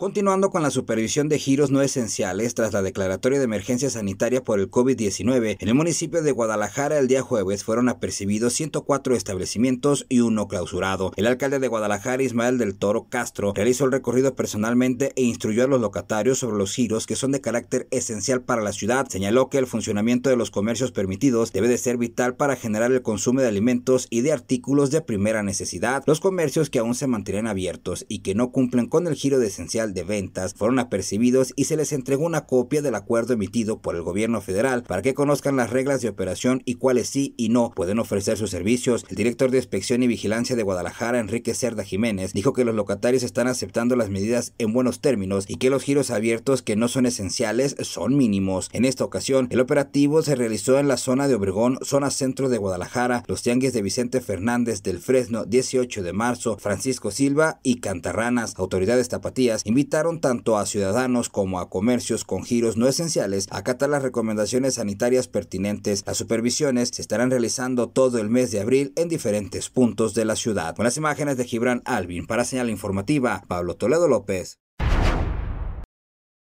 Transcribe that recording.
Continuando con la supervisión de giros no esenciales tras la declaratoria de emergencia sanitaria por el COVID-19, en el municipio de Guadalajara el día jueves fueron apercibidos 104 establecimientos y uno clausurado. El alcalde de Guadalajara, Ismael del Toro Castro, realizó el recorrido personalmente e instruyó a los locatarios sobre los giros que son de carácter esencial para la ciudad. Señaló que el funcionamiento de los comercios permitidos debe de ser vital para generar el consumo de alimentos y de artículos de primera necesidad. Los comercios que aún se mantienen abiertos y que no cumplen con el giro de esencial de Ventas fueron apercibidos y se les entregó una copia del acuerdo emitido por el gobierno federal para que conozcan las reglas de operación y cuáles sí y no pueden ofrecer sus servicios. El director de Inspección y Vigilancia de Guadalajara, Enrique Cerda Jiménez, dijo que los locatarios están aceptando las medidas en buenos términos y que los giros abiertos que no son esenciales son mínimos. En esta ocasión, el operativo se realizó en la zona de Obregón, zona centro de Guadalajara, los tianguis de Vicente Fernández del Fresno, 18 de marzo, Francisco Silva y Cantarranas. Autoridades tapatías invitaron tanto a ciudadanos como a comercios con giros no esenciales a acatar las recomendaciones sanitarias pertinentes. Las supervisiones se estarán realizando todo el mes de abril en diferentes puntos de la ciudad. Con las imágenes de Gibran Alvin para Señal Informativa, Pablo Toledo López.